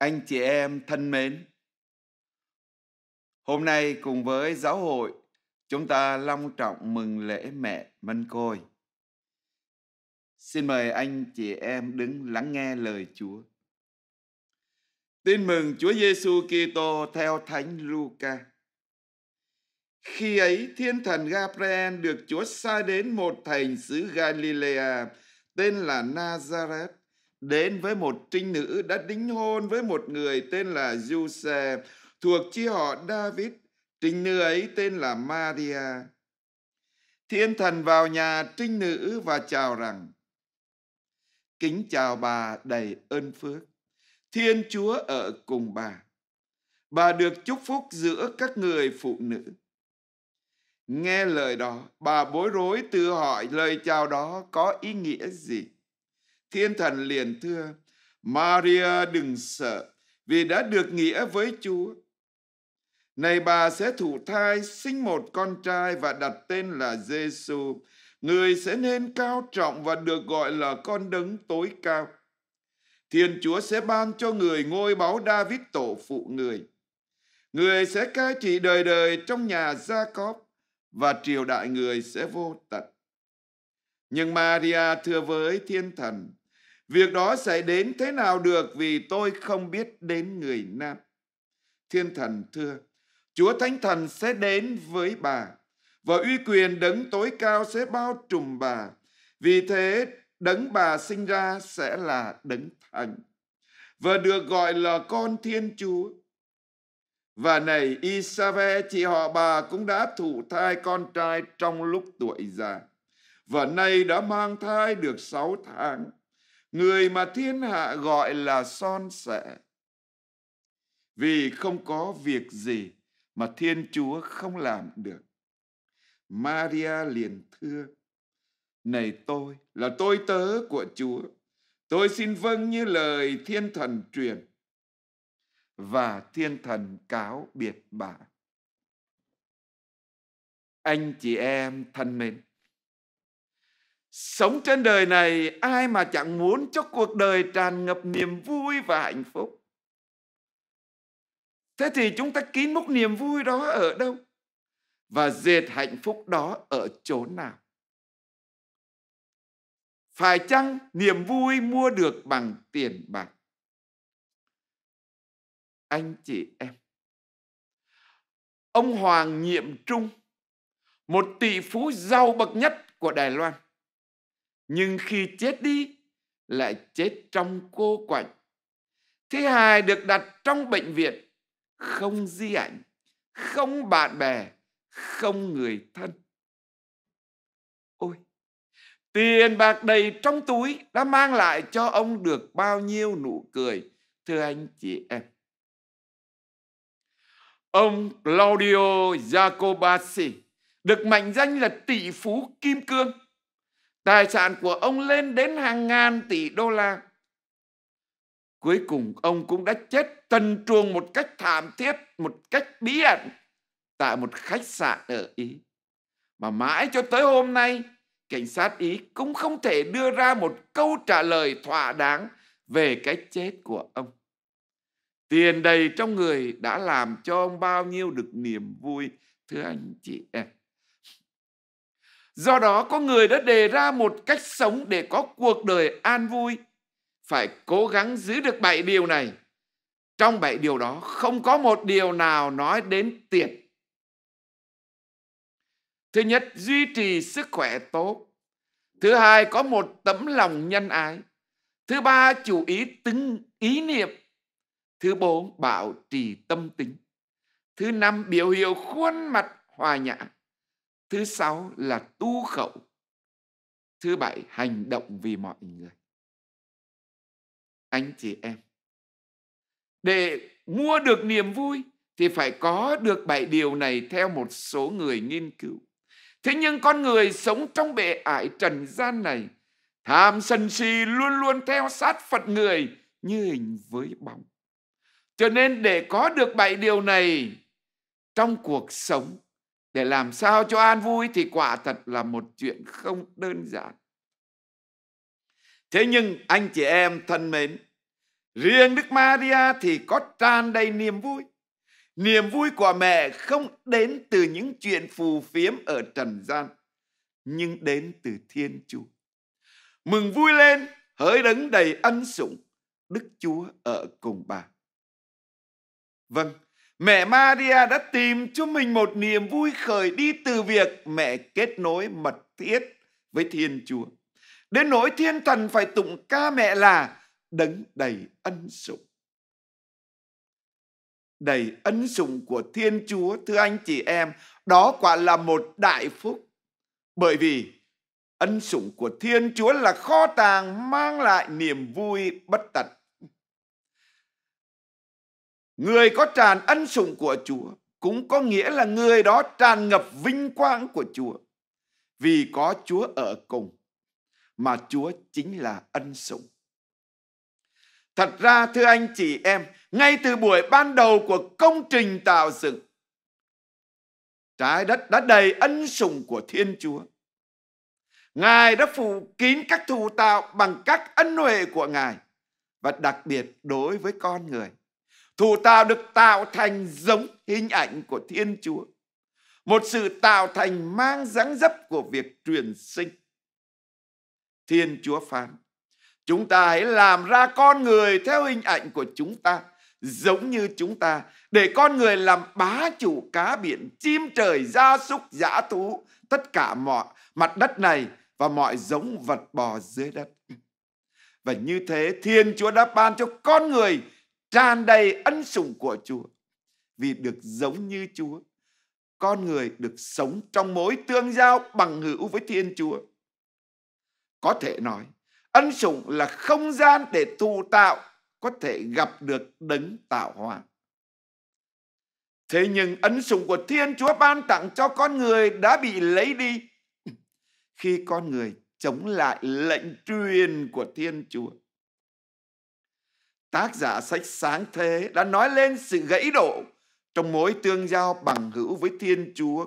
anh chị em thân mến hôm nay cùng với giáo hội chúng ta long trọng mừng lễ mẹ mân côi xin mời anh chị em đứng lắng nghe lời chúa tin mừng chúa giêsu kitô theo thánh luca khi ấy thiên thần gabriel được chúa sai đến một thành xứ galilea tên là nazareth đến với một trinh nữ đã đính hôn với một người tên là Giuse thuộc chi họ David. Trinh nữ ấy tên là Maria. Thiên thần vào nhà trinh nữ và chào rằng Kính chào bà đầy ơn phước. Thiên Chúa ở cùng bà. Bà được chúc phúc giữa các người phụ nữ. Nghe lời đó, bà bối rối tự hỏi lời chào đó có ý nghĩa gì? Thiên thần liền thưa, Maria đừng sợ, vì đã được nghĩa với Chúa. Này bà sẽ thụ thai, sinh một con trai và đặt tên là Giêsu. Người sẽ nên cao trọng và được gọi là con đấng tối cao. Thiên Chúa sẽ ban cho người ngôi báu David tổ phụ người. Người sẽ cai trị đời đời trong nhà Gia Cóp và triều đại người sẽ vô tận. Nhưng Maria thưa với thiên thần, Việc đó sẽ đến thế nào được vì tôi không biết đến người nam. Thiên thần thưa, Chúa Thánh Thần sẽ đến với bà và uy quyền đấng tối cao sẽ bao trùm bà. Vì thế đấng bà sinh ra sẽ là đấng thánh và được gọi là con Thiên Chúa. Và này Isabe, chị họ bà cũng đã thụ thai con trai trong lúc tuổi già và nay đã mang thai được sáu tháng người mà thiên hạ gọi là son sẻ vì không có việc gì mà thiên chúa không làm được maria liền thưa này tôi là tôi tớ của chúa tôi xin vâng như lời thiên thần truyền và thiên thần cáo biệt bà anh chị em thân mến Sống trên đời này ai mà chẳng muốn cho cuộc đời tràn ngập niềm vui và hạnh phúc. Thế thì chúng ta kín mốc niềm vui đó ở đâu? Và dệt hạnh phúc đó ở chỗ nào? Phải chăng niềm vui mua được bằng tiền bạc? Anh chị em, ông Hoàng Nhiệm Trung, một tỷ phú giàu bậc nhất của Đài Loan, nhưng khi chết đi lại chết trong cô quạnh thế hai được đặt trong bệnh viện không di ảnh không bạn bè không người thân ôi tiền bạc đầy trong túi đã mang lại cho ông được bao nhiêu nụ cười thưa anh chị em ông claudio jacobacci được mệnh danh là tỷ phú kim cương Tài sản của ông lên đến hàng ngàn tỷ đô la. Cuối cùng ông cũng đã chết tần truồng một cách thảm thiết, một cách bí ẩn tại một khách sạn ở Ý. Mà mãi cho tới hôm nay, cảnh sát Ý cũng không thể đưa ra một câu trả lời thỏa đáng về cái chết của ông. Tiền đầy trong người đã làm cho ông bao nhiêu được niềm vui, thưa anh chị em. Do đó có người đã đề ra một cách sống để có cuộc đời an vui. Phải cố gắng giữ được bảy điều này. Trong bảy điều đó không có một điều nào nói đến tiền. Thứ nhất, duy trì sức khỏe tốt. Thứ hai, có một tấm lòng nhân ái. Thứ ba, chủ ý tính ý niệm. Thứ bốn, bảo trì tâm tính. Thứ năm, biểu hiệu khuôn mặt hòa nhã. Thứ sáu là tu khẩu. Thứ bảy, hành động vì mọi người. Anh chị em, để mua được niềm vui thì phải có được bảy điều này theo một số người nghiên cứu. Thế nhưng con người sống trong bệ ải trần gian này, tham sân si luôn luôn theo sát Phật người như hình với bóng. Cho nên để có được bảy điều này trong cuộc sống để làm sao cho an vui thì quả thật là một chuyện không đơn giản. Thế nhưng anh chị em thân mến, riêng Đức Maria thì có tràn đầy niềm vui. Niềm vui của mẹ không đến từ những chuyện phù phiếm ở trần gian, nhưng đến từ Thiên Chúa. Mừng vui lên, hỡi đấng đầy ân sủng, Đức Chúa ở cùng bà. Vâng, Mẹ Maria đã tìm cho mình một niềm vui khởi đi từ việc mẹ kết nối mật thiết với Thiên Chúa. Đến nỗi thiên thần phải tụng ca mẹ là đấng đầy ân sủng. Đầy ân sủng của Thiên Chúa, thưa anh chị em, đó quả là một đại phúc. Bởi vì ân sủng của Thiên Chúa là kho tàng mang lại niềm vui bất tận Người có tràn ân sủng của Chúa cũng có nghĩa là người đó tràn ngập vinh quang của Chúa. Vì có Chúa ở cùng mà Chúa chính là ân sủng. Thật ra thưa anh chị em, ngay từ buổi ban đầu của công trình tạo dựng, trái đất đã đầy ân sủng của Thiên Chúa. Ngài đã phủ kín các thù tạo bằng các ân huệ của Ngài và đặc biệt đối với con người. Thủ tạo được tạo thành giống hình ảnh của Thiên Chúa. Một sự tạo thành mang dáng dấp của việc truyền sinh. Thiên Chúa phán, chúng ta hãy làm ra con người theo hình ảnh của chúng ta, giống như chúng ta, để con người làm bá chủ cá biển, chim trời, gia súc, dã thú, tất cả mọi mặt đất này và mọi giống vật bò dưới đất. Và như thế Thiên Chúa đã ban cho con người tràn đầy ân sủng của Chúa. Vì được giống như Chúa, con người được sống trong mối tương giao bằng hữu với Thiên Chúa. Có thể nói, ân sủng là không gian để tu tạo có thể gặp được đấng tạo hóa. Thế nhưng ân sủng của Thiên Chúa ban tặng cho con người đã bị lấy đi khi con người chống lại lệnh truyền của Thiên Chúa tác giả sách Sáng Thế đã nói lên sự gãy đổ trong mối tương giao bằng hữu với Thiên Chúa.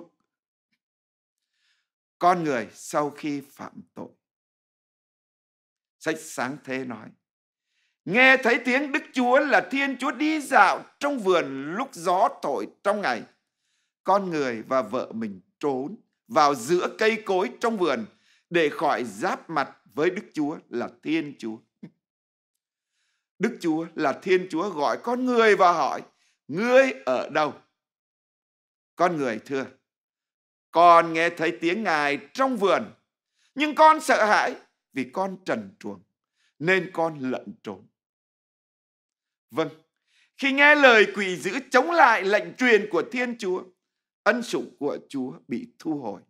Con người sau khi phạm tội. Sách Sáng Thế nói, Nghe thấy tiếng Đức Chúa là Thiên Chúa đi dạo trong vườn lúc gió thổi trong ngày. Con người và vợ mình trốn vào giữa cây cối trong vườn để khỏi giáp mặt với Đức Chúa là Thiên Chúa. Đức Chúa là Thiên Chúa gọi con người và hỏi, ngươi ở đâu? Con người thưa, con nghe thấy tiếng Ngài trong vườn, nhưng con sợ hãi vì con trần truồng, nên con lận trốn. Vâng, khi nghe lời quỷ giữ chống lại lệnh truyền của Thiên Chúa, ân sủng của Chúa bị thu hồi.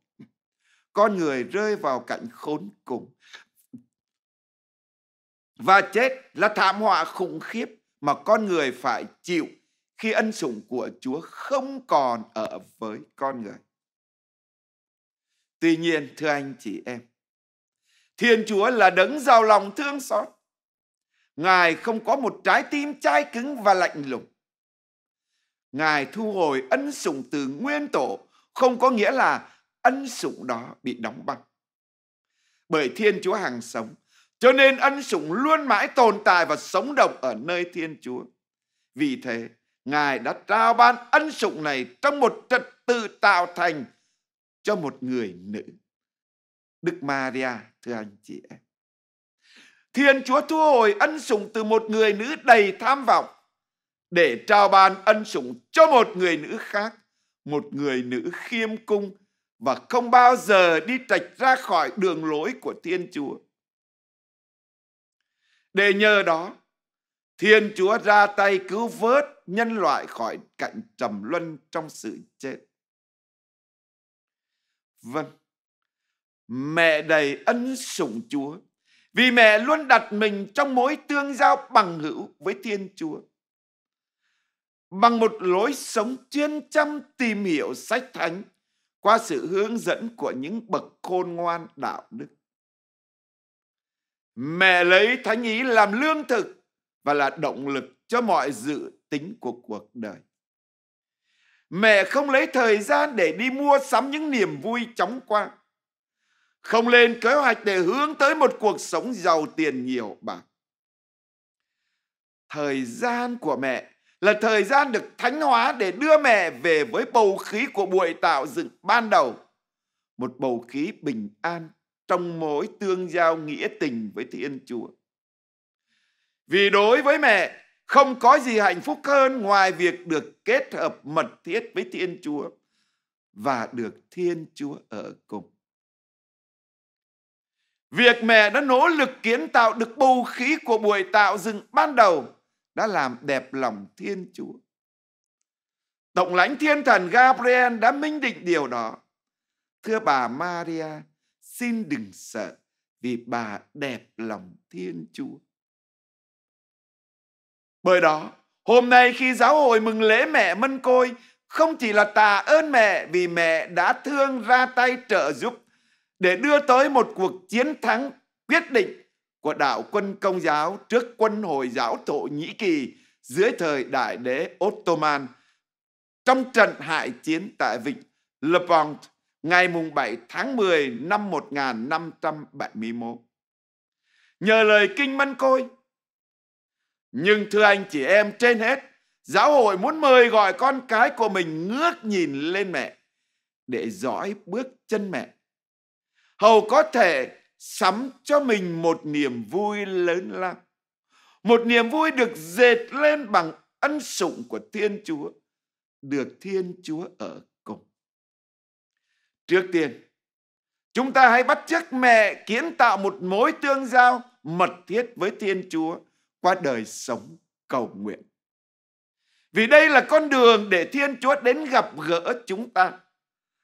Con người rơi vào cảnh khốn cùng và chết là thảm họa khủng khiếp mà con người phải chịu khi ân sủng của Chúa không còn ở với con người. Tuy nhiên, thưa anh chị em, Thiên Chúa là đấng giàu lòng thương xót. Ngài không có một trái tim chai cứng và lạnh lùng. Ngài thu hồi ân sủng từ nguyên tổ không có nghĩa là ân sủng đó bị đóng băng. Bởi Thiên Chúa hàng sống cho nên ân sủng luôn mãi tồn tại và sống động ở nơi Thiên Chúa. Vì thế, Ngài đã trao ban ân sủng này trong một trật tự tạo thành cho một người nữ. Đức Maria, thưa anh chị em. Thiên Chúa thu hồi ân sủng từ một người nữ đầy tham vọng để trao ban ân sủng cho một người nữ khác, một người nữ khiêm cung và không bao giờ đi trạch ra khỏi đường lối của Thiên Chúa. Để nhờ đó, Thiên Chúa ra tay cứu vớt nhân loại khỏi cạnh trầm luân trong sự chết. Vâng, mẹ đầy ân sủng Chúa vì mẹ luôn đặt mình trong mối tương giao bằng hữu với Thiên Chúa. Bằng một lối sống chuyên chăm tìm hiểu sách thánh qua sự hướng dẫn của những bậc khôn ngoan đạo đức. Mẹ lấy thánh ý làm lương thực và là động lực cho mọi dự tính của cuộc đời. Mẹ không lấy thời gian để đi mua sắm những niềm vui chóng qua. Không lên kế hoạch để hướng tới một cuộc sống giàu tiền nhiều bạc. Thời gian của mẹ là thời gian được thánh hóa để đưa mẹ về với bầu khí của buổi tạo dựng ban đầu. Một bầu khí bình an trong mối tương giao nghĩa tình với Thiên Chúa. Vì đối với mẹ, không có gì hạnh phúc hơn ngoài việc được kết hợp mật thiết với Thiên Chúa và được Thiên Chúa ở cùng. Việc mẹ đã nỗ lực kiến tạo được bầu khí của buổi tạo dựng ban đầu đã làm đẹp lòng Thiên Chúa. Tổng lãnh thiên thần Gabriel đã minh định điều đó. Thưa bà Maria, xin đừng sợ vì bà đẹp lòng Thiên Chúa. Bởi đó, hôm nay khi giáo hội mừng lễ mẹ mân côi, không chỉ là tạ ơn mẹ vì mẹ đã thương ra tay trợ giúp để đưa tới một cuộc chiến thắng quyết định của đạo quân công giáo trước quân Hồi giáo Thổ Nhĩ Kỳ dưới thời đại đế Ottoman trong trận hải chiến tại vịnh Le Pont ngày mùng 7 tháng 10 năm 1571. Nhờ lời kinh mân côi. Nhưng thưa anh chị em trên hết, giáo hội muốn mời gọi con cái của mình ngước nhìn lên mẹ để dõi bước chân mẹ. Hầu có thể sắm cho mình một niềm vui lớn lao. Một niềm vui được dệt lên bằng ân sủng của Thiên Chúa, được Thiên Chúa ở Trước tiên, chúng ta hãy bắt chước mẹ kiến tạo một mối tương giao mật thiết với Thiên Chúa qua đời sống cầu nguyện. Vì đây là con đường để Thiên Chúa đến gặp gỡ chúng ta.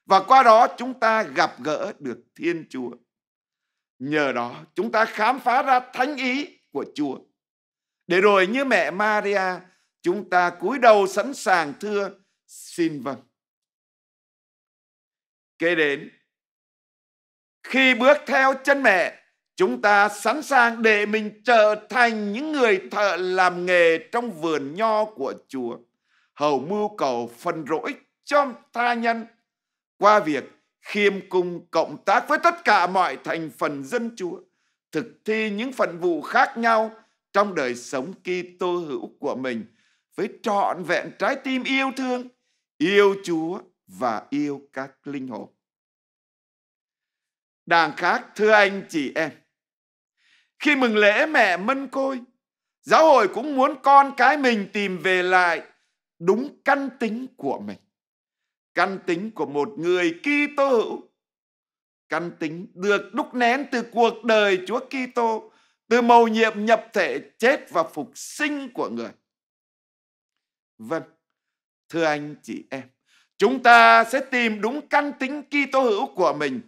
Và qua đó chúng ta gặp gỡ được Thiên Chúa. Nhờ đó chúng ta khám phá ra thánh ý của Chúa. Để rồi như mẹ Maria, chúng ta cúi đầu sẵn sàng thưa xin vâng kế đến. Khi bước theo chân mẹ, chúng ta sẵn sàng để mình trở thành những người thợ làm nghề trong vườn nho của Chúa, hầu mưu cầu phần rỗi cho tha nhân qua việc khiêm cung cộng tác với tất cả mọi thành phần dân Chúa, thực thi những phần vụ khác nhau trong đời sống Kitô hữu của mình với trọn vẹn trái tim yêu thương, yêu Chúa và yêu các linh hồn. Đàng khác thưa anh chị em, khi mừng lễ mẹ mân côi, giáo hội cũng muốn con cái mình tìm về lại đúng căn tính của mình. Căn tính của một người Kitô hữu, căn tính được đúc nén từ cuộc đời Chúa Kitô, từ mầu nhiệm nhập thể chết và phục sinh của người. Vâng, thưa anh chị em, Chúng ta sẽ tìm đúng căn tính Kitô hữu của mình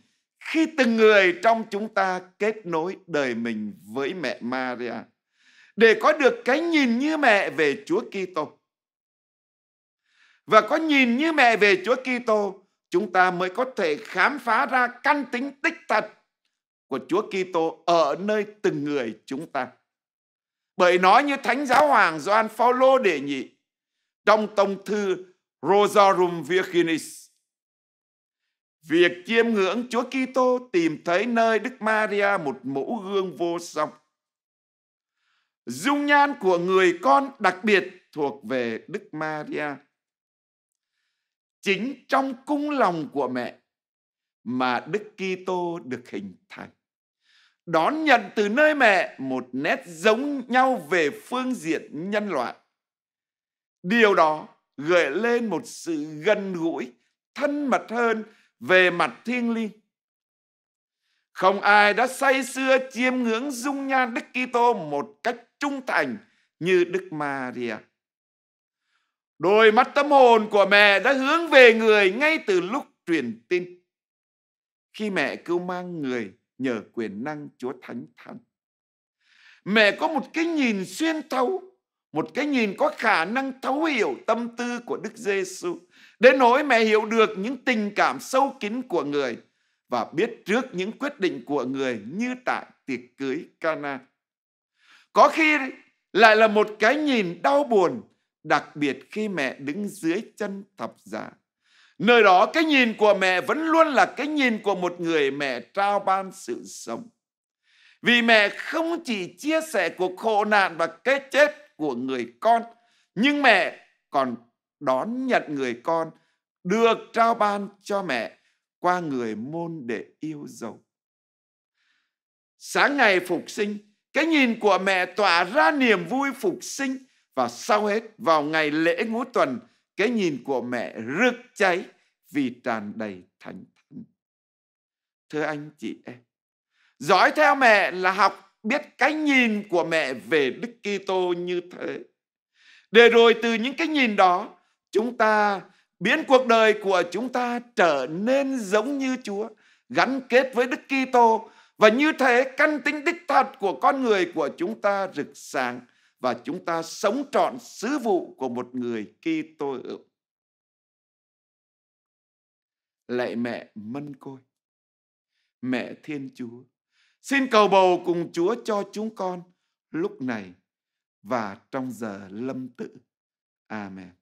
khi từng người trong chúng ta kết nối đời mình với mẹ Maria để có được cái nhìn như mẹ về Chúa Kitô. Và có nhìn như mẹ về Chúa Kitô, chúng ta mới có thể khám phá ra căn tính tích thật của Chúa Kitô ở nơi từng người chúng ta. Bởi nói như Thánh Giáo Hoàng Gioan Phaolô đề nhị trong tông thư Rosarum Virginis. Việc chiêm ngưỡng Chúa Kitô tìm thấy nơi Đức Maria một mẫu gương vô song. Dung nhan của người con đặc biệt thuộc về Đức Maria. Chính trong cung lòng của mẹ mà Đức Kitô được hình thành. Đón nhận từ nơi mẹ một nét giống nhau về phương diện nhân loại. Điều đó gợi lên một sự gần gũi, thân mật hơn về mặt thiêng liêng. Không ai đã say sưa chiêm ngưỡng dung nhan Đức Kitô một cách trung thành như Đức Maria. Đôi mắt tâm hồn của mẹ đã hướng về người ngay từ lúc truyền tin. Khi mẹ cứu mang người nhờ quyền năng Chúa Thánh Thần. Mẹ có một cái nhìn xuyên thấu một cái nhìn có khả năng thấu hiểu tâm tư của Đức Giêsu đến nỗi mẹ hiểu được những tình cảm sâu kín của người và biết trước những quyết định của người như tại tiệc cưới Cana. Có khi lại là một cái nhìn đau buồn, đặc biệt khi mẹ đứng dưới chân thập giá. Nơi đó cái nhìn của mẹ vẫn luôn là cái nhìn của một người mẹ trao ban sự sống. Vì mẹ không chỉ chia sẻ cuộc khổ nạn và cái chết của người con nhưng mẹ còn đón nhận người con được trao ban cho mẹ qua người môn để yêu dấu sáng ngày phục sinh cái nhìn của mẹ tỏa ra niềm vui phục sinh và sau hết vào ngày lễ ngũ tuần cái nhìn của mẹ rực cháy vì tràn đầy thành thánh thưa anh chị em dõi theo mẹ là học biết cái nhìn của mẹ về Đức Kitô như thế. Để rồi từ những cái nhìn đó, chúng ta biến cuộc đời của chúng ta trở nên giống như Chúa, gắn kết với Đức Kitô và như thế căn tính đích thật của con người của chúng ta rực sáng và chúng ta sống trọn sứ vụ của một người Kitô hữu. Lạy mẹ mân côi, mẹ Thiên Chúa, Xin cầu bầu cùng Chúa cho chúng con lúc này và trong giờ lâm tự. Amen.